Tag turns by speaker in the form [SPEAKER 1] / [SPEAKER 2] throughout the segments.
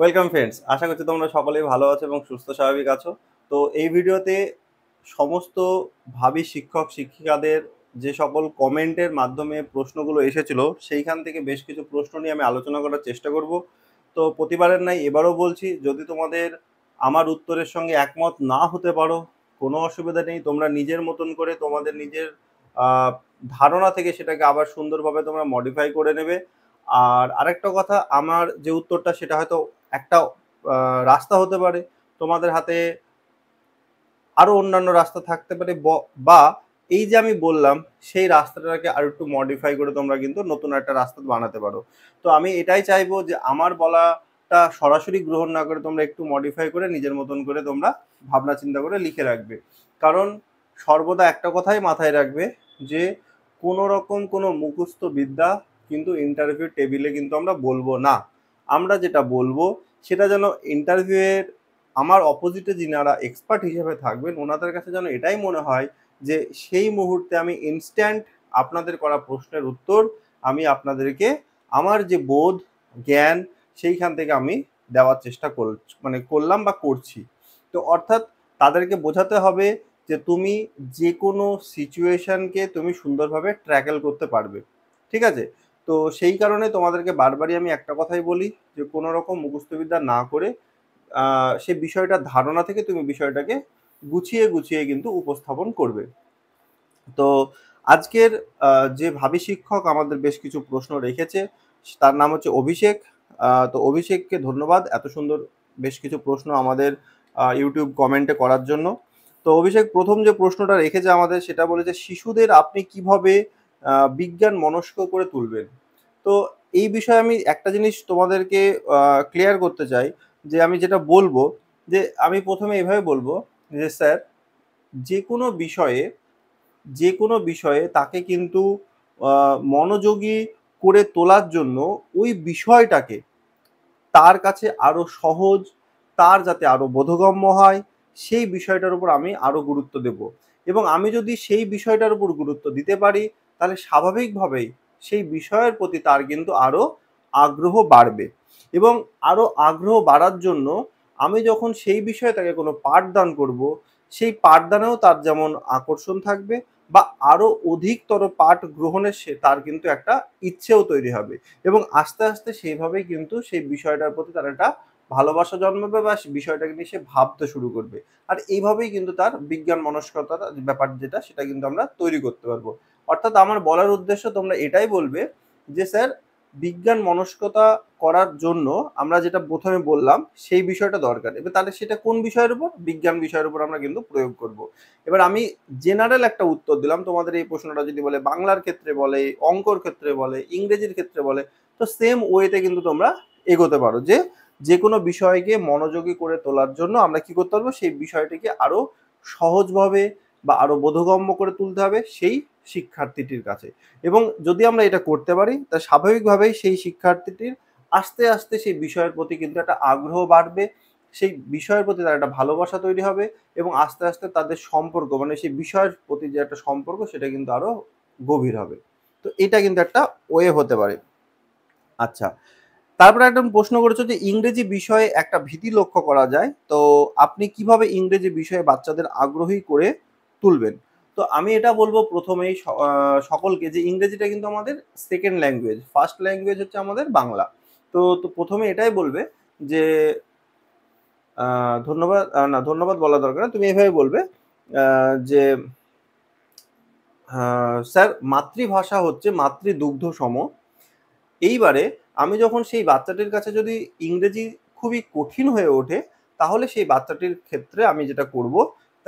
[SPEAKER 1] welcome friends আশা করছি তোমরা সকলেই ভালো আছো এবং সুস্থ স্বাভাবিক আছো তো এই ভিডিওতে সমস্ত ভাবি শিক্ষক শিক্ষিকাদের যে সকল কমেন্টের মাধ্যমে প্রশ্নগুলো এসেছিল সেইখান থেকে বেশ কিছু প্রশ্ন নিয়ে আমি আলোচনা করার চেষ্টা করব তো প্রতিবারের নাই এবারও বলছি যদি তোমাদের আমার উত্তরের সঙ্গে একমত না হতে পারো কোনো অসুবিধা নেই তোমরা নিজের মতন করে তোমাদের নিজের ধারণা থেকে সেটাকে আবার সুন্দরভাবে তোমরা মডিফাই করে নেবে আর আরেকটা কথা আমার যে উত্তরটা সেটা হয়তো একটা রাস্তা হতে পারে তোমাদের হাতে আরও অন্যান্য রাস্তা থাকতে পারে বা এই যে আমি বললাম সেই রাস্তাটাকে আর একটু মডিফাই করে তোমরা কিন্তু নতুন একটা রাস্তা বানাতে পারো তো আমি এটাই চাইবো যে আমার বলাটা সরাসরি গ্রহণ না করে তোমরা একটু মডিফাই করে নিজের মতন করে তোমরা ভাবনা চিন্তা করে লিখে রাখবে কারণ সর্বদা একটা কথাই মাথায় রাখবে যে কোনো রকম কোনো মুখস্থ বিদ্যা কিন্তু ইন্টারভিউ টেবিলে কিন্তু আমরা বলবো না আমরা যেটা বলবো সেটা যেন ইন্টারভিউয়ের আমার অপোজিটে যিনারা এক্সপার্ট হিসেবে থাকবেন ওনাদের কাছে যেন এটাই মনে হয় যে সেই মুহূর্তে আমি ইনস্ট্যান্ট আপনাদের করা প্রশ্নের উত্তর আমি আপনাদেরকে আমার যে বোধ জ্ঞান সেইখান থেকে আমি দেওয়ার চেষ্টা কর মানে করলাম বা করছি তো অর্থাৎ তাদেরকে বোঝাতে হবে যে তুমি যে কোনো সিচুয়েশানকে তুমি সুন্দরভাবে ট্র্যাকেল করতে পারবে ঠিক আছে তো সেই কারণে তোমাদেরকে বারবারই আমি একটা কথাই বলি যে কোনো রকম মুখস্থবিদ্যা না করে সে বিষয়টা ধারণা থেকে তুমি বিষয়টাকে গুছিয়ে গুছিয়ে কিন্তু উপস্থাপন করবে তো আজকের যে ভাবি শিক্ষক আমাদের বেশ কিছু প্রশ্ন রেখেছে তার নাম হচ্ছে অভিষেক তো অভিষেককে ধন্যবাদ এত সুন্দর বেশ কিছু প্রশ্ন আমাদের ইউটিউব কমেন্টে করার জন্য তো অভিষেক প্রথম যে প্রশ্নটা রেখেছে আমাদের সেটা বলেছে শিশুদের আপনি কিভাবে বিজ্ঞান মনস্ক করে তুলবেন তো এই বিষয়ে আমি একটা জিনিস তোমাদেরকে ক্লিয়ার করতে চাই যে আমি যেটা বলবো যে আমি প্রথমে এভাবে বলবো যে স্যার যে কোনো বিষয়ে যে কোনো বিষয়ে তাকে কিন্তু মনোযোগী করে তোলার জন্য ওই বিষয়টাকে তার কাছে আরও সহজ তার যাতে আরও বোধগম্য হয় সেই বিষয়টার উপর আমি আরও গুরুত্ব দেব এবং আমি যদি সেই বিষয়টার উপর গুরুত্ব দিতে পারি তাহলে স্বাভাবিকভাবেই সেই বিষয়ের প্রতি তার কিন্তু আরও আগ্রহ বাড়বে এবং আরও আগ্রহ বাড়ার জন্য আমি যখন সেই বিষয়ে তাকে কোনো পাঠদান করব সেই পাঠদানেও তার যেমন আকর্ষণ থাকবে বা আরও অধিকতর পাঠ গ্রহণের সে তার কিন্তু একটা ইচ্ছেও তৈরি হবে এবং আস্তে আস্তে সেইভাবেই কিন্তু সেই বিষয়টার প্রতি তার একটা ভালোবাসা জন্মাবে বা বিষয়টাকে নিয়ে সে ভাবতে শুরু করবে আর এইভাবেই কিন্তু তার বিজ্ঞান মনস্কতার ব্যাপার যেটা সেটা কিন্তু আমরা তৈরি করতে পারবো অর্থাৎ আমার বলার উদ্দেশ্য তোমরা এটাই বলবে যে স্যার বিজ্ঞান মনস্কতা করার জন্য আমরা যেটা প্রথমে বললাম সেই বিষয়টা দরকার এবার তাহলে সেটা কোন বিষয়ের উপর বিজ্ঞান বিষয়ের উপর আমরা কিন্তু প্রয়োগ করব এবার আমি জেনারেল একটা উত্তর দিলাম তোমাদের এই প্রশ্নটা যদি বলে বাংলার ক্ষেত্রে বলে অঙ্কর ক্ষেত্রে বলে ইংরেজির ক্ষেত্রে বলে তো সেম ওয়েতে কিন্তু তোমরা এগোতে পারো যে যে কোনো বিষয়কে মনোযোগী করে তোলার জন্য আমরা কি করতে পারবো সেই বিষয়টিকে আরও সহজভাবে বা আরও বোধগম্য করে তুলতে হবে সেই শিক্ষার্থীটির কাছে এবং যদি আমরা এটা করতে পারি তা স্বাভাবিকভাবেই সেই শিক্ষার্থীটির আস্তে আস্তে সেই বিষয়ের প্রতি কিন্তু একটা আগ্রহ বাড়বে সেই বিষয়ের প্রতি তার একটা ভালোবাসা তৈরি হবে এবং আস্তে আস্তে তাদের সম্পর্ক মানে সেই বিষয়ের প্রতি যে একটা সম্পর্ক সেটা কিন্তু আরও গভীর হবে তো এটা কিন্তু একটা ওয়ে হতে পারে আচ্ছা তারপরে একটা প্রশ্ন করেছো যে ইংরেজি বিষয়ে একটা ভীতি লক্ষ্য করা যায় তো আপনি কিভাবে ইংরেজি বিষয়ে বাচ্চাদের আগ্রহী করে তুলবেন তো আমি এটা বলবো প্রথমেই সকলকে যে ইংরেজিটা কিন্তু আমাদের সেকেন্ড ল্যাঙ্গুয়েজ ফার্স্ট ল্যাঙ্গুয়েজ হচ্ছে আমাদের বাংলা তো তো প্রথমে এটাই বলবে যে ধন্যবাদ না ধন্যবাদ বলা দরকার তুমি এভাবে বলবে যে স্যার মাতৃভাষা হচ্ছে মাতৃদুগ্ধ সম এইবারে আমি যখন সেই বাচ্চাটির কাছে যদি ইংরেজি খুবই কঠিন হয়ে ওঠে তাহলে সেই বাচ্চাটির ক্ষেত্রে আমি যেটা করব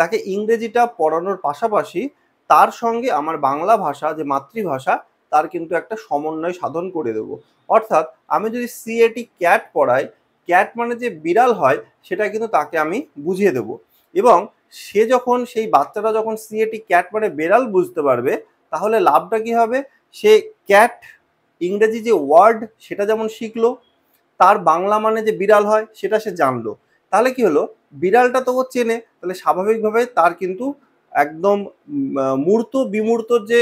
[SPEAKER 1] তাকে ইংরেজিটা পড়ানোর পাশাপাশি তার সঙ্গে আমার বাংলা ভাষা যে মাতৃভাষা তার কিন্তু একটা সমন্বয় সাধন করে দেব অর্থাৎ আমি যদি সিএটি ক্যাট পড়াই ক্যাট মানে যে বিড়াল হয় সেটা কিন্তু তাকে আমি বুঝিয়ে দেব এবং সে যখন সেই বাচ্চাটা যখন সিএটি ক্যাট মানে বিড়াল বুঝতে পারবে তাহলে লাভটা কি হবে সে ক্যাট ইংরেজি যে ওয়ার্ড সেটা যেমন শিখলো তার বাংলা মানে যে বিড়াল হয় সেটা সে জানলো তাহলে কি হলো বিড়ালটা তো ও চেনে তাহলে স্বাভাবিকভাবে তার কিন্তু একদম মূর্ত বিমূর্ত যে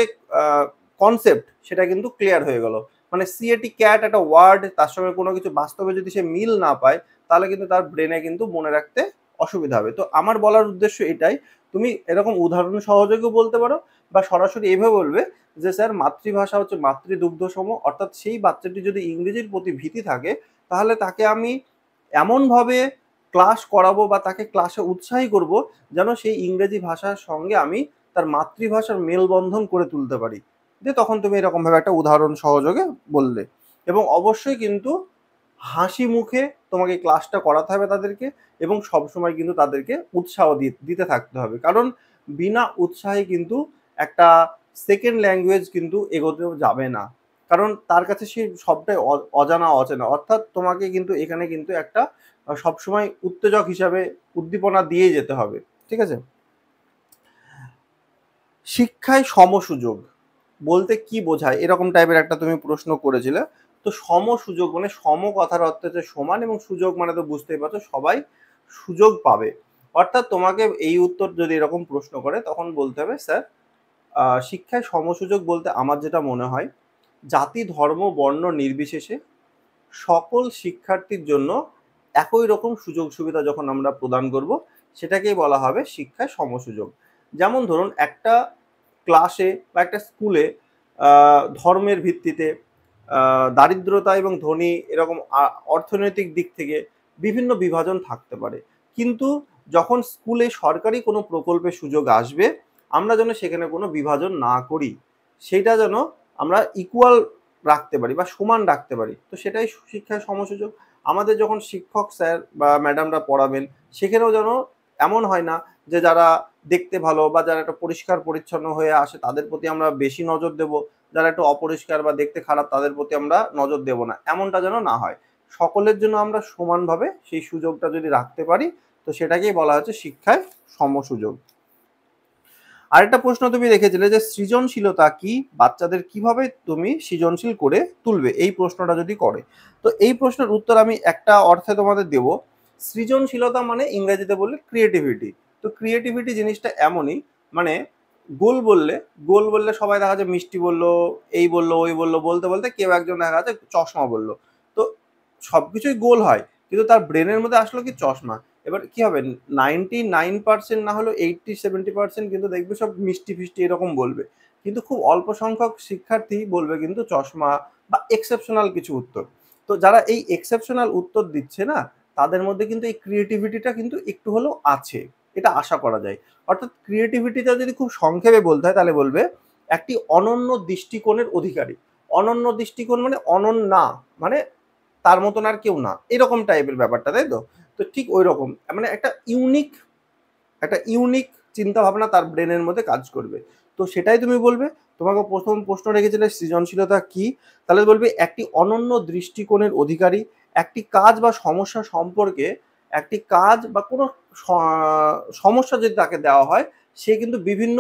[SPEAKER 1] কনসেপ্ট সেটা কিন্তু ক্লিয়ার হয়ে গেল মানে সিএটি ক্যাট একটা ওয়ার্ড তার সঙ্গে কোনো কিছু বাস্তবে যদি সে মিল না পায় তাহলে কিন্তু তার ব্রেনে কিন্তু মনে রাখতে অসুবিধা হবে তো আমার বলার উদ্দেশ্য এটাই তুমি এরকম উদাহরণ সহযোগেও বলতে পারো বা সরাসরি এভাবে বলবে যে স্যার মাতৃভাষা হচ্ছে মাতৃদুগ্ধ সম অর্থাৎ সেই বাচ্চাটি যদি ইংরেজির প্রতি ভীতি থাকে তাহলে তাকে আমি এমনভাবে ক্লাস করাবো বা তাকে ক্লাসে উৎসাহী করব যেন সেই ইংরেজি ভাষার সঙ্গে আমি তার মাতৃভাষার মেলবন্ধন করে তুলতে পারি যে তখন তুমি এরকমভাবে একটা উদাহরণ সহযোগে বললে এবং অবশ্যই কিন্তু হাসি মুখে তোমাকে ক্লাসটা করাতে হবে তাদেরকে এবং সবসময় কিন্তু তাদেরকে উৎসাহ দিতে থাকতে হবে কারণ বিনা উৎসাহে কিন্তু একটা সেকেন্ড ল্যাঙ্গুয়েজ কিন্তু এগোতেও যাবে না কারণ তার কাছে সে সবটাই অজানা অচেনা অর্থাৎ তোমাকে কিন্তু এখানে কিন্তু একটা সবসময় উত্তেজক হিসাবে উদ্দীপনা দিয়ে যেতে হবে ঠিক আছে শিক্ষায় সমসুযোগ বলতে কি বোঝায় এরকম টাইপের একটা তুমি প্রশ্ন করেছিলে তো সম সুযোগ মানে সম কথার অর্থ হচ্ছে সমান এবং সুযোগ মানে তো বুঝতেই পারছো সবাই সুযোগ পাবে অর্থাৎ তোমাকে এই উত্তর যদি এরকম প্রশ্ন করে তখন বলতে হবে স্যার শিক্ষায় সমসুযোগ বলতে আমার যেটা মনে হয় জাতি ধর্ম বর্ণ নির্বিশেষে সকল শিক্ষার্থীর জন্য একই রকম সুযোগ সুবিধা যখন আমরা প্রদান করব সেটাকেই বলা হবে শিক্ষায় সমসুযোগ যেমন ধরুন একটা ক্লাসে বা একটা স্কুলে ধর্মের ভিত্তিতে দারিদ্রতা এবং ধনী এরকম অর্থনৈতিক দিক থেকে বিভিন্ন বিভাজন থাকতে পারে কিন্তু যখন স্কুলে সরকারি কোনো প্রকল্পে সুযোগ আসবে আমরা যেন সেখানে কোনো বিভাজন না করি সেটা যেন আমরা ইকুয়াল রাখতে পারি বা সমান রাখতে পারি তো সেটাই শিক্ষায় সমসুযোগ আমাদের যখন শিক্ষক স্যার বা ম্যাডামরা পড়াবেন সেখানেও যেন এমন হয় না যে যারা দেখতে ভালো বা যারা একটা পরিষ্কার পরিচ্ছন্ন হয়ে আসে তাদের প্রতি আমরা বেশি নজর দেব যারা একটু অপরিষ্কার বা দেখতে খারাপ তাদের প্রতি আমরা নজর দেব না এমনটা যেন না হয় সকলের জন্য আমরা সমানভাবে সেই সুযোগটা যদি রাখতে পারি তো সেটাকেই বলা হচ্ছে শিক্ষায় সমসুযোগ আরেকটা প্রশ্ন তুমি রেখেছিলে যে সৃজনশীলতা কি বাচ্চাদের কিভাবে তুমি সৃজনশীল করে তুলবে এই প্রশ্নটা যদি করে তো এই প্রশ্নের উত্তর আমি একটা অর্থে তোমাদের দেব সৃজনশীলতা মানে ইংরেজিতে বললে ক্রিয়েটিভিটি তো ক্রিয়েটিভিটি জিনিসটা এমনই মানে গোল বললে গোল বললে সবাই দেখা যায় মিষ্টি বললো এই বললো ওই বললো বলতে বলতে কেউ একজন দেখা যাচ্ছে চশমা বললো তো সব কিছুই গোল হয় কিন্তু তার ব্রেনের মধ্যে আসলো কি চশমা এবার কি হবে নাইনটি নাইন পার্সেন্ট না হলেও এইটটি সেভেন্টি পার্সেন্ট কিন্তু দেখবে সব মিষ্টি ফিষ্টি এরকম বলবে কিন্তু খুব অল্প সংখ্যক শিক্ষার্থী বলবে কিন্তু চশমা বা এক্সেপশনাল কিছু উত্তর তো যারা এই এক্সেপশনাল উত্তর দিচ্ছে না তাদের মধ্যে কিন্তু এই ক্রিয়েটিভিটিটা কিন্তু একটু হলেও আছে এটা আশা করা যায় অর্থাৎ ক্রিয়েটিভিটিটা যদি খুব সংক্ষেপে বলতে হয় তাহলে বলবে একটি অনন্য দৃষ্টিকোণের অধিকারী অনন্য দৃষ্টিকোণ মানে অনন্য না মানে তার মতন আর কেউ না এরকম টাইপের ব্যাপারটা তাই তো তো ঠিক ওই রকম মানে একটা ইউনিক একটা ইউনিক চিন্তাভাবনা তার ব্রেনের মধ্যে কাজ করবে তো সেটাই তুমি বলবে তোমাকে প্রথম প্রশ্ন রেখেছিলে সৃজনশীলতা কি তাহলে বলবে একটি অনন্য দৃষ্টিকোণের অধিকারী একটি কাজ বা সমস্যা সম্পর্কে একটি কাজ বা কোনো সমস্যা যদি তাকে দেওয়া হয় সে কিন্তু বিভিন্ন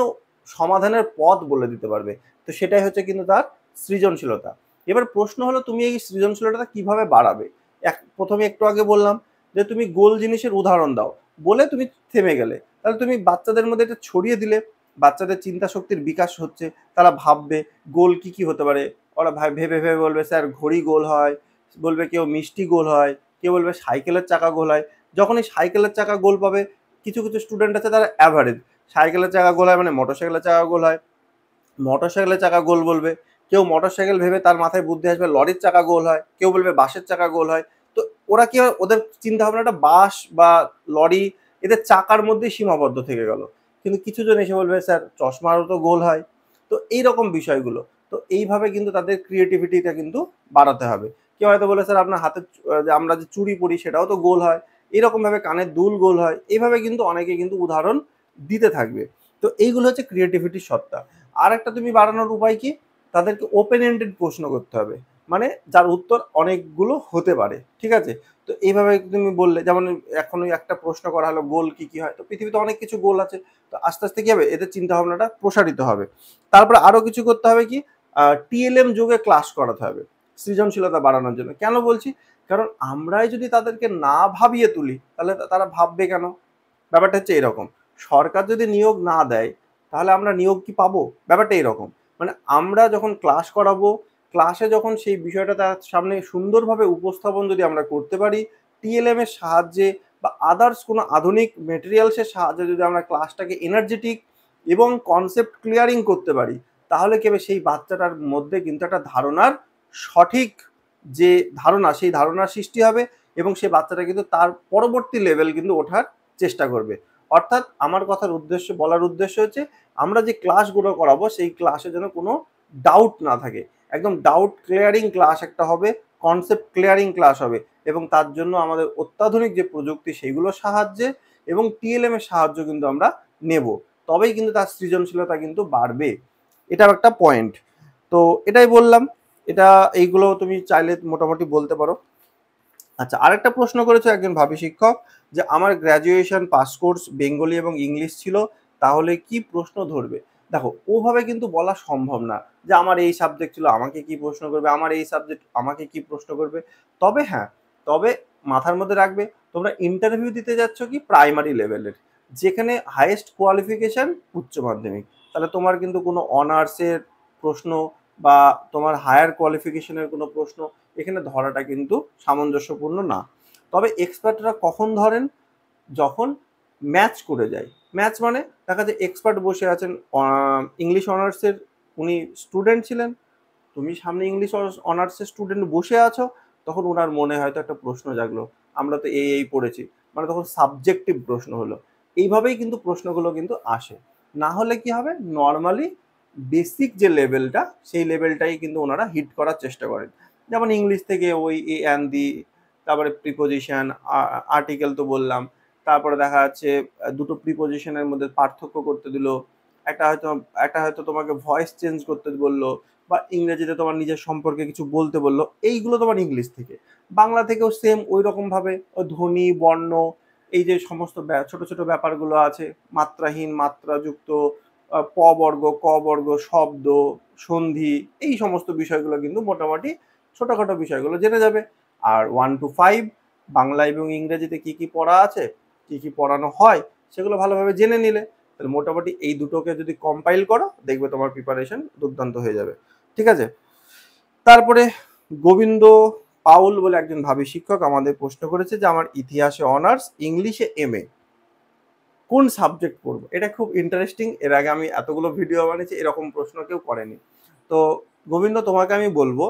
[SPEAKER 1] সমাধানের পথ বলে দিতে পারবে তো সেটাই হচ্ছে কিন্তু তার সৃজনশীলতা এবার প্রশ্ন হলো তুমি এই সৃজনশীলতা কিভাবে বাড়াবে এক প্রথমে একটু আগে বললাম যে তুমি গোল জিনিসের উদাহরণ দাও বলে তুমি থেমে গেলে তাহলে তুমি বাচ্চাদের মধ্যে এটা ছড়িয়ে দিলে বাচ্চাদের চিন্তা শক্তির বিকাশ হচ্ছে তারা ভাববে গোল কি কি হতে পারে ওরা ভেবে ভেবে বলবে স্যার ঘড়ি গোল হয় বলবে কেউ মিষ্টি গোল হয় কেউ বলবে সাইকেলের চাকা গোল হয় যখন এই সাইকেলের চাকা গোল পাবে কিছু কিছু স্টুডেন্ট আছে তারা অ্যাভারেজ সাইকেলের চাকা গোল হয় মানে মোটরসাইকেলের চাকা গোল হয় মোটরসাইকেলের চাকা গোল বলবে কেউ মোটরসাইকেল ভেবে তার মাথায় বুদ্ধি আসবে লরির চাকা গোল হয় কেউ বলবে বাসের চাকা গোল হয় ওরা কি হয় ওদের চিন্তা ভাবনাটা বাস বা লরি এদের চাকার মধ্যে সীমাবদ্ধ থেকে গেল কিন্তু কিছু জন এসে বলবে স্যার চশমারও তো গোল হয় তো এই রকম বিষয়গুলো তো এইভাবে কিন্তু তাদের ক্রিয়েটিভিটিটা কিন্তু বাড়াতে হবে কেউ হয়তো বলে স্যার আপনার হাতে আমরা যে চুরি পরি সেটাও তো গোল হয় এরকমভাবে কানের দুল গোল হয় এইভাবে কিন্তু অনেকে কিন্তু উদাহরণ দিতে থাকবে তো এইগুলো হচ্ছে ক্রিয়েটিভিটির সত্তা আর একটা তুমি বাড়ানোর উপায় কি তাদেরকে ওপেন এন্ডেড প্রশ্ন করতে হবে মানে যার উত্তর অনেকগুলো হতে পারে ঠিক আছে তো এইভাবে তুমি বললে যেমন এখন একটা প্রশ্ন করা হলো গোল কি কি হয় তো পৃথিবীতে অনেক কিছু গোল আছে তো আস্তে আস্তে কী হবে এদের চিন্তাভাবনাটা প্রসারিত হবে তারপরে আরও কিছু করতে হবে কি টিএলএম যোগে ক্লাস করাতে হবে সৃজনশীলতা বাড়ানোর জন্য কেন বলছি কারণ আমরাই যদি তাদেরকে না ভাবিয়ে তুলি তাহলে তারা ভাববে কেন ব্যাপারটা হচ্ছে এরকম সরকার যদি নিয়োগ না দেয় তাহলে আমরা নিয়োগ কি পাবো ব্যাপারটা এরকম মানে আমরা যখন ক্লাস করাবো ক্লাসে যখন সেই বিষয়টা তার সামনে সুন্দরভাবে উপস্থাপন যদি আমরা করতে পারি টিএলএম এর সাহায্যে বা আদার্স কোনো আধুনিক মেটেরিয়ালসের সাহায্যে যদি আমরা ক্লাসটাকে এনার্জেটিক এবং কনসেপ্ট ক্লিয়ারিং করতে পারি তাহলে কেবে সেই বাচ্চাটার মধ্যে কিন্তু একটা ধারণার সঠিক যে ধারণা সেই ধারণার সৃষ্টি হবে এবং সেই বাচ্চাটা কিন্তু তার পরবর্তী লেভেল কিন্তু ওঠার চেষ্টা করবে অর্থাৎ আমার কথার উদ্দেশ্য বলার উদ্দেশ্য হচ্ছে আমরা যে ক্লাসগুলো করাবো সেই ক্লাসে যেন কোনো ডাউট না থাকে একদম ডাউট ক্লিয়ারিং ক্লাস একটা হবে কনসেপ্ট ক্লিয়ারিং ক্লাস হবে এবং তার জন্য আমাদের অত্যাধুনিক যে প্রযুক্তি সেইগুলোর সাহায্যে এবং টিএলএম এর সাহায্য কিন্তু আমরা নেব তবেই কিন্তু তার সৃজনশীলতা কিন্তু বাড়বে এটাও একটা পয়েন্ট তো এটাই বললাম এটা এইগুলো তুমি চাইলে মোটামুটি বলতে পারো আচ্ছা আরেকটা প্রশ্ন করেছে একজন ভাবি শিক্ষক যে আমার গ্র্যাজুয়েশন পাস কোর্স বেঙ্গলি এবং ইংলিশ ছিল তাহলে কি প্রশ্ন ধরবে দেখো ওভাবে কিন্তু বলা সম্ভব না যে আমার এই সাবজেক্ট ছিল আমাকে কি প্রশ্ন করবে আমার এই সাবজেক্ট আমাকে কি প্রশ্ন করবে তবে হ্যাঁ তবে মাথার মধ্যে রাখবে তোমরা ইন্টারভিউ দিতে যাচ্ছ কি প্রাইমারি লেভেলের যেখানে হাইয়েস্ট কোয়ালিফিকেশান উচ্চ মাধ্যমিক তাহলে তোমার কিন্তু কোনো অনার্সের প্রশ্ন বা তোমার হায়ার কোয়ালিফিকেশনের কোনো প্রশ্ন এখানে ধরাটা কিন্তু সামঞ্জস্যপূর্ণ না তবে এক্সপার্টরা কখন ধরেন যখন ম্যাচ করে যায় ম্যাথস মানে দেখা যায় এক্সপার্ট বসে আছেন ইংলিশ অনার্সের উনি স্টুডেন্ট ছিলেন তুমি সামনে ইংলিশ অনার্সের স্টুডেন্ট বসে আছো তখন ওনার মনে হয়তো একটা প্রশ্ন জাগলো আমরা তো এই এই পড়েছি মানে তখন সাবজেক্টিভ প্রশ্ন হলো এইভাবেই কিন্তু প্রশ্নগুলো কিন্তু আসে না হলে কি হবে নর্মালি বেসিক যে লেভেলটা সেই লেভেলটাই কিন্তু ওনারা হিট করার চেষ্টা করেন যেমন ইংলিশ থেকে ওই এ অ্যান্ড দি তারপরে প্রিপোজিশন আর্টিকেল তো বললাম তারপরে দেখা যাচ্ছে দুটো প্রিপোজিশনের মধ্যে পার্থক্য করতে দিল একটা হয়তো একটা হয়তো তোমাকে ভয়েস চেঞ্জ করতে বললো বা ইংরেজিতে তোমার নিজের সম্পর্কে কিছু বলতে বললো এইগুলো তোমার ইংলিশ থেকে বাংলা থেকেও সেম ওই রকমভাবে ধ্বনি বর্ণ এই যে সমস্ত ছোট ছোট ব্যাপারগুলো আছে মাত্রাহীন মাত্রাযুক্ত প বর্গ ক বর্গ শব্দ সন্ধি এই সমস্ত বিষয়গুলো কিন্তু মোটামুটি ছোটোখাটো বিষয়গুলো জেনে যাবে আর ওয়ান টু ফাইভ বাংলা এবং ইংরেজিতে কি কি পড়া আছে কি কি পড়ানো হয় সেগুলো ভালোভাবে জেনে নিলে তাহলে মোটামুটি এই দুটোকে যদি কম্পাইল করো দেখবে তোমার প্রিপারেশন দুর্দান্ত হয়ে যাবে ঠিক আছে তারপরে গোবিন্দ পাউল বলে একজন ভাবি শিক্ষক আমাদের প্রশ্ন করেছে যে আমার ইতিহাসে অনার্স ইংলিশে এম এ কোন সাবজেক্ট পড়বো এটা খুব ইন্টারেস্টিং এর আগে আমি এতগুলো ভিডিও বানিয়েছি এরকম প্রশ্ন কেউ করেনি তো গোবিন্দ তোমাকে আমি বলবো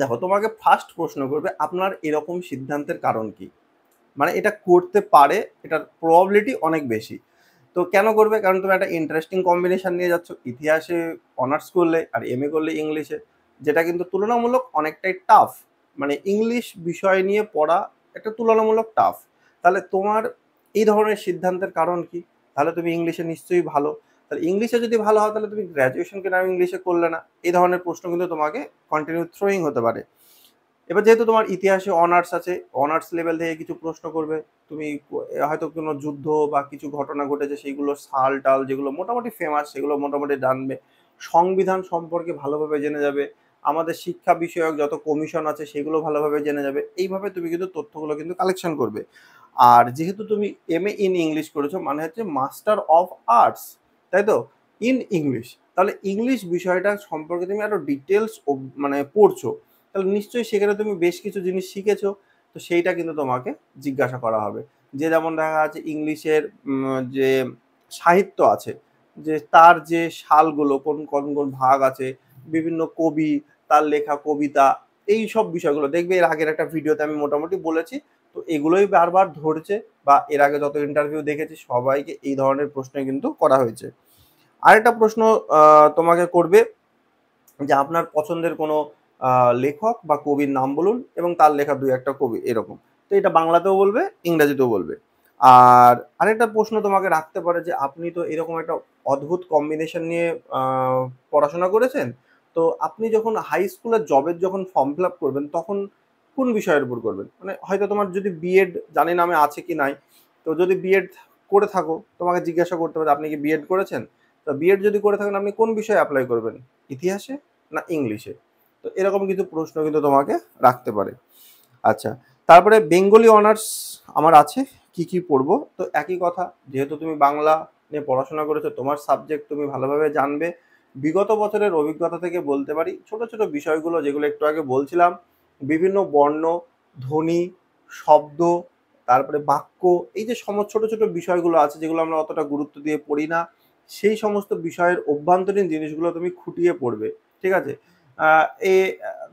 [SPEAKER 1] দেখো তোমাকে ফার্স্ট প্রশ্ন করবে আপনার এরকম সিদ্ধান্তের কারণ কি মানে এটা করতে পারে এটার প্রবাবিলিটি অনেক বেশি তো কেন করবে কারণ তুমি একটা ইন্টারেস্টিং কম্বিনেশান নিয়ে যাচ্ছ ইতিহাসে অনার্স করলে আর এম করলে ইংলিশে যেটা কিন্তু তুলনামূলক অনেকটাই টাফ মানে ইংলিশ বিষয় নিয়ে পড়া একটা তুলনামূলক টাফ তাহলে তোমার এই ধরনের সিদ্ধান্তের কারণ কি তাহলে তুমি ইংলিশে নিশ্চয়ই ভালো তাহলে ইংলিশে যদি ভালো হয় তাহলে তুমি গ্র্যাজুয়েশন কেন ইংলিশে করলে না এই ধরনের প্রশ্ন কিন্তু তোমাকে কন্টিনিউ থ্রোয়িং হতে পারে এবার যেহেতু তোমার ইতিহাসে অনার্স আছে অনার্স লেভেল থেকে কিছু প্রশ্ন করবে তুমি হয়তো কোনো যুদ্ধ বা কিছু ঘটনা ঘটেছে সেইগুলো সাল টাল যেগুলো মোটামুটি ফেমাস সেগুলো মোটামুটি জানবে সংবিধান সম্পর্কে ভালোভাবে জেনে যাবে আমাদের শিক্ষা বিষয়ক যত কমিশন আছে সেগুলো ভালোভাবে জেনে যাবে এইভাবে তুমি কিন্তু তথ্যগুলো কিন্তু কালেকশন করবে আর যেহেতু তুমি এম এ ইন ইংলিশ করেছো মানে হচ্ছে মাস্টার অফ আর্টস তাই তো ইন ইংলিশ তাহলে ইংলিশ বিষয়টা সম্পর্কে তুমি আরও ডিটেলস মানে পড়ছো তাহলে নিশ্চয়ই সেখানে তুমি বেশ কিছু জিনিস শিখেছো তো সেইটা কিন্তু তোমাকে জিজ্ঞাসা করা হবে যে যেমন দেখা যাচ্ছে ইংলিশের যে সাহিত্য আছে যে তার যে সালগুলো কোন কোন কোন ভাগ আছে বিভিন্ন কবি তার লেখা কবিতা এই সব বিষয়গুলো দেখবে এর আগের একটা ভিডিওতে আমি মোটামুটি বলেছি তো এগুলোই বারবার ধরছে বা এর আগে যত ইন্টারভিউ দেখেছি সবাইকে এই ধরনের প্রশ্ন কিন্তু করা হয়েছে আরেকটা প্রশ্ন তোমাকে করবে যে আপনার পছন্দের কোনো লেখক বা কবির নাম বলুন এবং তার লেখা দুই একটা কবি এরকম তো এটা বাংলাতেও বলবে ইংরাজিতেও বলবে আর আরেকটা প্রশ্ন তোমাকে রাখতে পারে যে আপনি তো এরকম একটা অদ্ভুত কম্বিনেশন নিয়ে পড়াশোনা করেছেন তো আপনি যখন হাই স্কুলের জবের যখন ফর্ম ফিল আপ করবেন তখন কোন বিষয়ের উপর করবেন মানে হয়তো তোমার যদি বিএড জানি নামে আছে কি নাই তো যদি বিএড করে থাকো তোমাকে জিজ্ঞাসা করতে পারে আপনি কি বিএড করেছেন তো বিএড যদি করে থাকেন আপনি কোন বিষয়ে অ্যাপ্লাই করবেন ইতিহাসে না ইংলিশে তো এরকম কিছু প্রশ্ন কিন্তু তোমাকে রাখতে পারে আচ্ছা তারপরে বেঙ্গলি অনার্স আমার আছে কি কি পড়ব তো একই কথা যেহেতু তুমি বাংলা নিয়ে পড়াশোনা করেছো তোমার সাবজেক্ট তুমি ভালোভাবে জানবে বিগত বছরের অভিজ্ঞতা থেকে বলতে পারি ছোট ছোট বিষয়গুলো যেগুলো একটু আগে বলছিলাম বিভিন্ন বর্ণ ধ্বনি শব্দ তারপরে বাক্য এই যে সমস্ত ছোট ছোট বিষয়গুলো আছে যেগুলো আমরা অতটা গুরুত্ব দিয়ে পড়ি না সেই সমস্ত বিষয়ের অভ্যন্তরীণ জিনিসগুলো তুমি খুঁটিয়ে পড়বে ঠিক আছে এ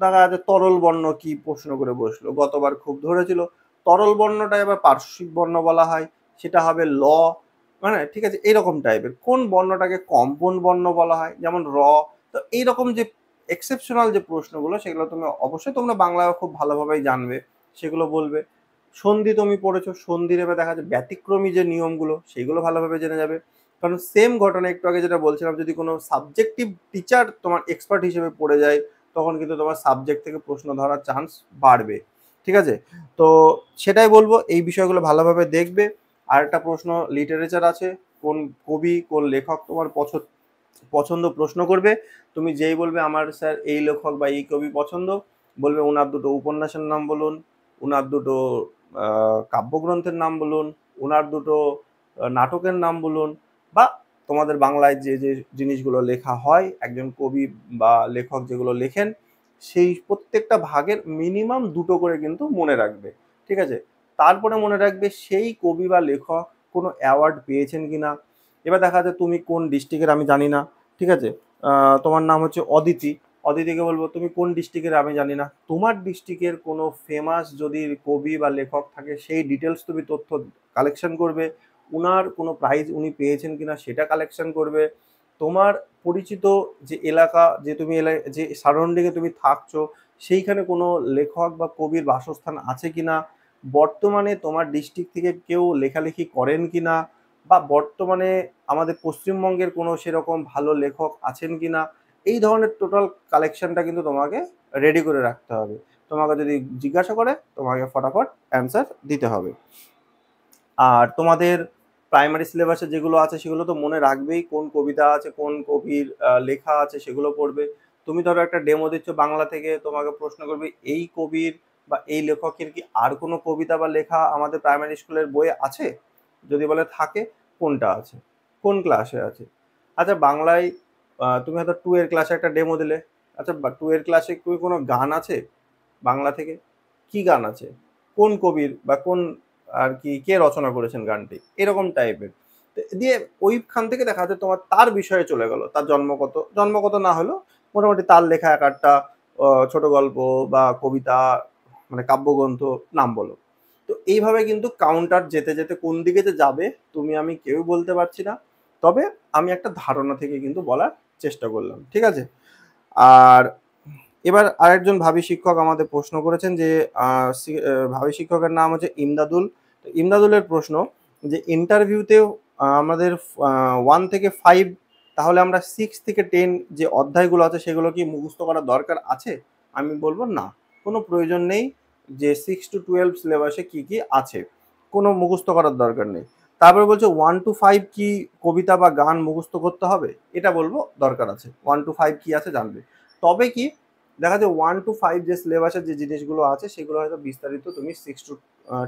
[SPEAKER 1] যাচ্ছে তরল বর্ণ কি প্রশ্ন করে বসলো গতবার খুব ধরেছিল তরল বর্ণটা এবার পার্শ্বিক বর্ণ বলা হয় সেটা হবে ল মানে ঠিক আছে এইরকম টাইপের কোন বর্ণটাকে কম্পন বর্ণ বলা হয় যেমন র তো এইরকম যে এক্সেপশনাল যে প্রশ্নগুলো সেগুলো তুমি অবশ্যই তোমরা বাংলা খুব ভালোভাবেই জানবে সেগুলো বলবে সন্ধি তুমি পড়েছো সন্ধির এবার দেখা যাচ্ছে ব্যতিক্রমী যে নিয়মগুলো সেগুলো ভালোভাবে জেনে যাবে কারণ সেম ঘটনা একটু আগে যেটা বলছিলাম যদি কোনো সাবজেক্টিভ টিচার তোমার এক্সপার্ট হিসেবে পড়ে যায় তখন কিন্তু তোমার সাবজেক্ট থেকে প্রশ্ন ধরার চান্স বাড়বে ঠিক আছে তো সেটাই বলবো এই বিষয়গুলো ভালোভাবে দেখবে আর একটা প্রশ্ন লিটারেচার আছে কোন কবি কোন লেখক তোমার পছন্দ পছন্দ প্রশ্ন করবে তুমি যেই বলবে আমার স্যার এই লেখক বা এই কবি পছন্দ বলবে ওনার দুটো উপন্যাসের নাম বলুন ওনার দুটো কাব্যগ্রন্থের নাম বলুন ওনার দুটো নাটকের নাম বলুন বা তোমাদের বাংলায় যে যে জিনিসগুলো লেখা হয় একজন কবি বা লেখক যেগুলো লেখেন সেই প্রত্যেকটা ভাগের মিনিমাম দুটো করে কিন্তু মনে রাখবে ঠিক আছে তারপরে মনে রাখবে সেই কবি বা লেখক কোনো অ্যাওয়ার্ড পেয়েছেন কি না এবার দেখা যায় তুমি কোন ডিস্ট্রিক্টের আমি জানি না ঠিক আছে তোমার নাম হচ্ছে অদিতি অদিতিকে বলবো তুমি কোন ডিস্ট্রিক্টের আমি জানি না তোমার ডিস্ট্রিক্টের কোনো ফেমাস যদি কবি বা লেখক থাকে সেই ডিটেলস তুমি তথ্য কালেকশন করবে ওনার কোনো প্রাইজ উনি পেয়েছেন কিনা সেটা কালেকশন করবে তোমার পরিচিত যে এলাকা যে তুমি যে সারাউন্ডিংয়ে তুমি থাকছো সেইখানে কোনো লেখক বা কবির বাসস্থান আছে কি না বর্তমানে তোমার ডিস্ট্রিক্ট থেকে কেউ লেখালেখি করেন কি না বা বর্তমানে আমাদের পশ্চিমবঙ্গের কোনো সেরকম ভালো লেখক আছেন কি না এই ধরনের টোটাল কালেকশনটা কিন্তু তোমাকে রেডি করে রাখতে হবে তোমাকে যদি জিজ্ঞাসা করে তোমাকে ফটাফট অ্যান্সার দিতে হবে আর তোমাদের প্রাইমারি সিলেবাসে যেগুলো আছে সেগুলো তো মনে রাখবেই কোন কবিতা আছে কোন কবির লেখা আছে সেগুলো পড়বে তুমি ধরো একটা ডেমো দিচ্ছ বাংলা থেকে তোমাকে প্রশ্ন করবে এই কবির বা এই লেখকের কি আর কোনো কবিতা বা লেখা আমাদের প্রাইমারি স্কুলের বইয়ে আছে যদি বলে থাকে কোনটা আছে কোন ক্লাসে আছে আচ্ছা বাংলায় তুমি হয়তো টু এর ক্লাসে একটা ডেমো দিলে আচ্ছা টু এর ক্লাসে কোনো গান আছে বাংলা থেকে কি গান আছে কোন কবির বা কোন আর কি কে রচনা করেছেন গানটি এরকম টাইপের দিয়ে ওইখান থেকে দেখা যাচ্ছে তোমার তার বিষয়ে চলে গেল তার জন্মগত জন্মগত না হলেও মোটামুটি তার লেখা এক একটা ছোট গল্প বা কবিতা মানে কাব্যগ্রন্থ নাম বলো তো এইভাবে কিন্তু কাউন্টার যেতে যেতে কোন দিকে যে যাবে তুমি আমি কেউ বলতে পারছি না তবে আমি একটা ধারণা থেকে কিন্তু বলার চেষ্টা করলাম ঠিক আছে আর এবার আরেকজন ভাবি শিক্ষক আমাদের প্রশ্ন করেছেন যে ভাবি শিক্ষকের নাম হচ্ছে ইমদাদুল তো ইমদাদুলের প্রশ্ন যে ইন্টারভিউতেও আমাদের ওয়ান থেকে ফাইভ তাহলে আমরা সিক্স থেকে টেন যে অধ্যায়গুলো আছে সেগুলো কি মুখস্থ করার দরকার আছে আমি বলবো না কোনো প্রয়োজন নেই যে সিক্স টু টুয়েলভ সিলেবাসে কি কি আছে কোনো মুখস্থ করার দরকার নেই তারপরে বলছে ওয়ান টু ফাইভ কি কবিতা বা গান মুখস্থ করতে হবে এটা বলবো দরকার আছে ওয়ান টু ফাইভ কি আছে জানবে তবে কি দেখা যায় ওয়ান টু ফাইভ যে সিলেবাসের যে জিনিসগুলো আছে সেগুলো হয়তো বিস্তারিত তুমি সিক্স টু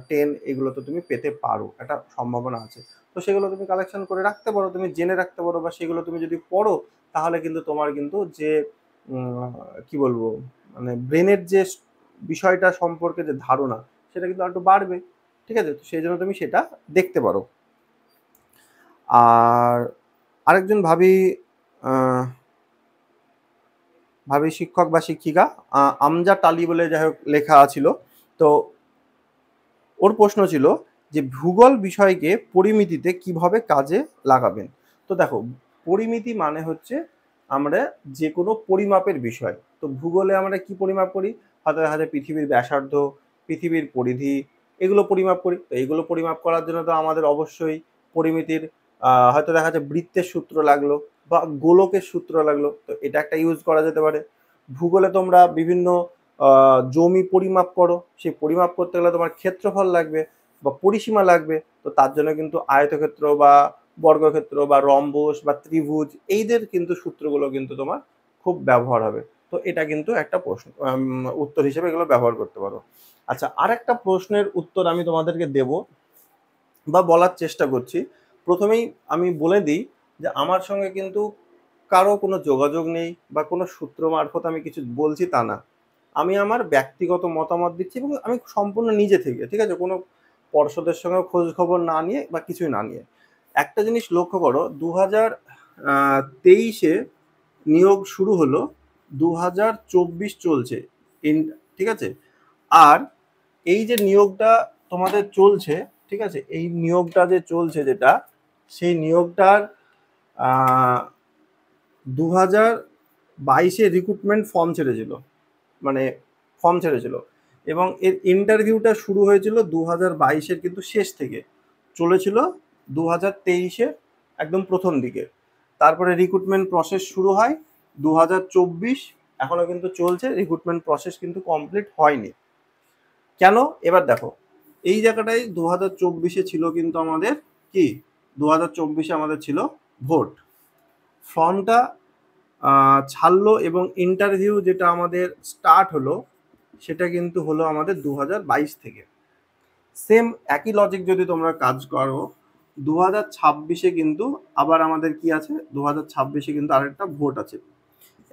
[SPEAKER 1] টেন এগুলো তো তুমি পেতে পারো একটা সম্ভাবনা আছে তো সেগুলো তুমি কালেকশন করে রাখতে পারো তুমি জেনে রাখতে পারো বা সেগুলো তুমি যদি পড়ো তাহলে কিন্তু তোমার কিন্তু যে কি বলবো মানে ব্রেনের যে বিষয়টা সম্পর্কে যে ধারণা সেটা কিন্তু একটু বাড়বে ঠিক আছে তো সেই জন্য তুমি সেটা দেখতে পারো আর আরেকজন ভাবি ভাবে শিক্ষক বা শিক্ষিকা আমজা টালি বলে যাই হোক লেখা ছিল তো ওর প্রশ্ন ছিল যে ভূগোল বিষয়কে পরিমিতিতে কিভাবে কাজে লাগাবেন তো দেখো পরিমিতি মানে হচ্ছে আমরা যে কোনো পরিমাপের বিষয় তো ভূগোলে আমরা কি পরিমাপ করি হয়তো দেখা যায় পৃথিবীর ব্যাসার্ধ পৃথিবীর পরিধি এগুলো পরিমাপ করি তো এগুলো পরিমাপ করার জন্য তো আমাদের অবশ্যই পরিমিতির হয়তো দেখা যায় বৃত্তের সূত্র লাগলো বা গোলকের সূত্র লাগলো তো এটা একটা ইউজ করা যেতে পারে ভূগোলে তোমরা বিভিন্ন জমি পরিমাপ করো সেই পরিমাপ করতে গেলে তোমার ক্ষেত্রফল লাগবে বা পরিসীমা লাগবে তো তার জন্য কিন্তু আয়তক্ষেত্র বা বর্গক্ষেত্র বা রম্বস বা ত্রিভুজ এইদের কিন্তু সূত্রগুলো কিন্তু তোমার খুব ব্যবহার হবে তো এটা কিন্তু একটা প্রশ্ন উত্তর হিসেবে এগুলো ব্যবহার করতে পারো আচ্ছা আর একটা প্রশ্নের উত্তর আমি তোমাদেরকে দেব বা বলার চেষ্টা করছি প্রথমেই আমি বলে দিই যে আমার সঙ্গে কিন্তু কারো কোনো যোগাযোগ নেই বা কোনো সূত্র মারফত আমি কিছু বলছি তা না আমি আমার ব্যক্তিগত মতামত দিচ্ছি এবং আমি সম্পূর্ণ নিজে থেকে ঠিক আছে কোনো পর্ষদের সঙ্গে খোঁজ খবর না নিয়ে বা কিছুই না নিয়ে একটা জিনিস লক্ষ্য করো দু হাজার তেইশে নিয়োগ শুরু হলো দু হাজার চব্বিশ চলছে ইন ঠিক আছে আর এই যে নিয়োগটা তোমাদের চলছে ঠিক আছে এই নিয়োগটা যে চলছে যেটা সেই নিয়োগটার দু হাজার বাইশে রিক্রুটমেন্ট ফর্ম ছেড়েছিল মানে ফর্ম ছেড়েছিল এবং এর ইন্টারভিউটা শুরু হয়েছিল দু হাজার বাইশের কিন্তু শেষ থেকে চলেছিল দু হাজার তেইশের একদম প্রথম দিকে তারপরে রিক্রুটমেন্ট প্রসেস শুরু হয় দু হাজার চব্বিশ এখনও কিন্তু চলছে রিক্রুটমেন্ট প্রসেস কিন্তু কমপ্লিট হয়নি কেন এবার দেখো এই জায়গাটাই দু হাজার চব্বিশে ছিল কিন্তু আমাদের কি দু হাজার চব্বিশে আমাদের ছিল ভোট ফর্মটা ছাড়লো এবং ইন্টারভিউ যেটা আমাদের স্টার্ট হলো সেটা কিন্তু হলো আমাদের দু থেকে সেম একই লজিক যদি তোমরা কাজ করো দু হাজার ছাব্বিশে কিন্তু আবার আমাদের কি আছে দু হাজার ছাব্বিশে কিন্তু আরেকটা ভোট আছে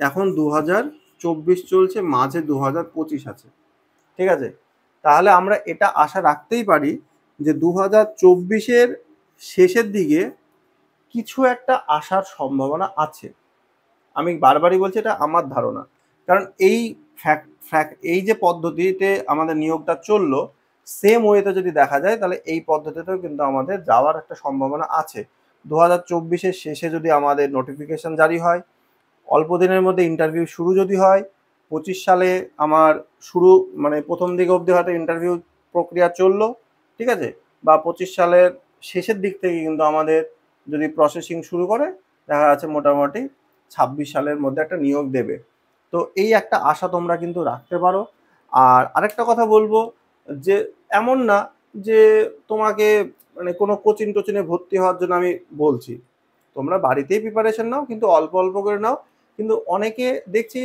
[SPEAKER 1] এখন দু হাজার চব্বিশ চলছে মাঝে দু হাজার পঁচিশ আছে ঠিক আছে তাহলে আমরা এটা আশা রাখতেই পারি যে দু হাজার চব্বিশের শেষের দিকে কিছু একটা আসার সম্ভাবনা আছে আমি বারবারই বলছি এটা আমার ধারণা কারণ এই এই যে পদ্ধতিতে আমাদের নিয়োগটা চললো সেম ওয়েতে যদি দেখা যায় তাহলে এই পদ্ধতিতেও কিন্তু আমাদের যাওয়ার একটা সম্ভাবনা আছে দু হাজার চব্বিশের শেষে যদি আমাদের নোটিফিকেশান জারি হয় অল্প দিনের মধ্যে ইন্টারভিউ শুরু যদি হয় পঁচিশ সালে আমার শুরু মানে প্রথম দিকে অবধি হয়তো ইন্টারভিউ প্রক্রিয়া চললো ঠিক আছে বা পঁচিশ সালের শেষের দিক থেকে কিন্তু আমাদের যদি প্রসেসিং শুরু করে দেখা যাচ্ছে মোটামুটি ছাব্বিশ সালের মধ্যে একটা নিয়োগ দেবে তো এই একটা আশা তোমরা কিন্তু রাখতে পারো আর আরেকটা কথা বলবো যে এমন না যে তোমাকে মানে কোনো কোচিং টোচিনে ভর্তি হওয়ার জন্য আমি বলছি তোমরা বাড়িতেই প্রিপারেশন নাও কিন্তু অল্প অল্প করে নাও কিন্তু অনেকে দেখছি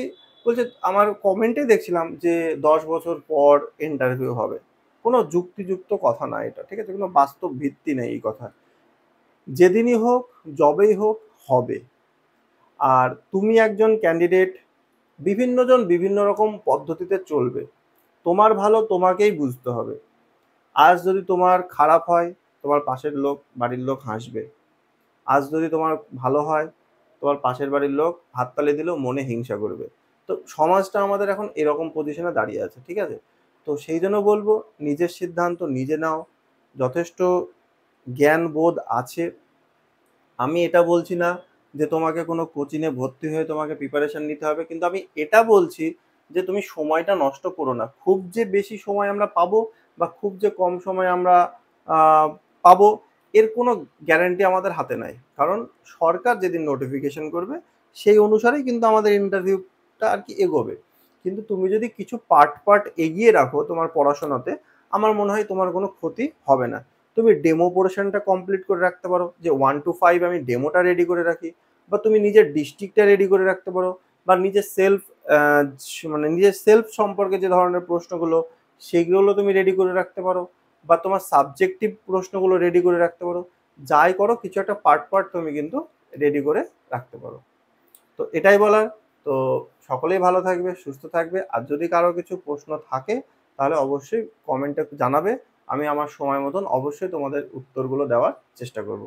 [SPEAKER 1] বলছে আমার কমেন্টে দেখছিলাম যে দশ বছর পর ইন্টারভিউ হবে কোনো যুক্তিযুক্ত কথা না এটা ঠিক আছে কোনো বাস্তব ভিত্তি নেই এই কথা যেদিনই হোক জবেই হোক হবে আর তুমি একজন ক্যান্ডিডেট বিভিন্নজন বিভিন্ন রকম পদ্ধতিতে চলবে তোমার ভালো তোমাকেই বুঝতে হবে আজ যদি তোমার খারাপ হয় তোমার পাশের লোক বাড়ির লোক হাসবে আজ যদি তোমার ভালো হয় তোমার পাশের বাড়ির লোক হাততালি দিলেও মনে হিংসা করবে তো সমাজটা আমাদের এখন এরকম পজিশনে দাঁড়িয়ে আছে ঠিক আছে তো সেই জন্য বলবো নিজের সিদ্ধান্ত নিজে নাও যথেষ্ট জ্ঞানবোধ আছে আমি এটা বলছি না যে তোমাকে কোনো কোচিংয়ে ভর্তি হয়ে তোমাকে প্রিপারেশান নিতে হবে কিন্তু আমি এটা বলছি যে তুমি সময়টা নষ্ট করো না খুব যে বেশি সময় আমরা পাবো বা খুব যে কম সময় আমরা পাবো এর কোনো গ্যারান্টি আমাদের হাতে নাই কারণ সরকার যেদিন নোটিফিকেশন করবে সেই অনুসারেই কিন্তু আমাদের ইন্টারভিউটা আর কি এগোবে কিন্তু তুমি যদি কিছু পার্ট পার্ট এগিয়ে রাখো তোমার পড়াশোনাতে আমার মনে হয় তোমার কোনো ক্ষতি হবে না তুমি ডেমো পোর্শনটা কমপ্লিট করে রাখতে পারো যে ওয়ান টু ফাইভ আমি ডেমোটা রেডি করে রাখি বা তুমি নিজের ডিস্ট্রিক্টটা রেডি করে রাখতে পারো বা নিজের সেলফ মানে নিজের সেলফ সম্পর্কে যে ধরনের প্রশ্নগুলো সেগুলো তুমি রেডি করে রাখতে পারো বা তোমার সাবজেক্টিভ প্রশ্নগুলো রেডি করে রাখতে পারো যাই করো কিছু একটা পার্ট পার্ট তুমি কিন্তু রেডি করে রাখতে পারো তো এটাই বলার তো সকলেই ভালো থাকবে সুস্থ থাকবে আর যদি কারো কিছু প্রশ্ন থাকে তাহলে অবশ্যই কমেন্টে জানাবে আমি আমার সময় মতন অবশ্যই তোমাদের উত্তরগুলো দেওয়ার চেষ্টা করব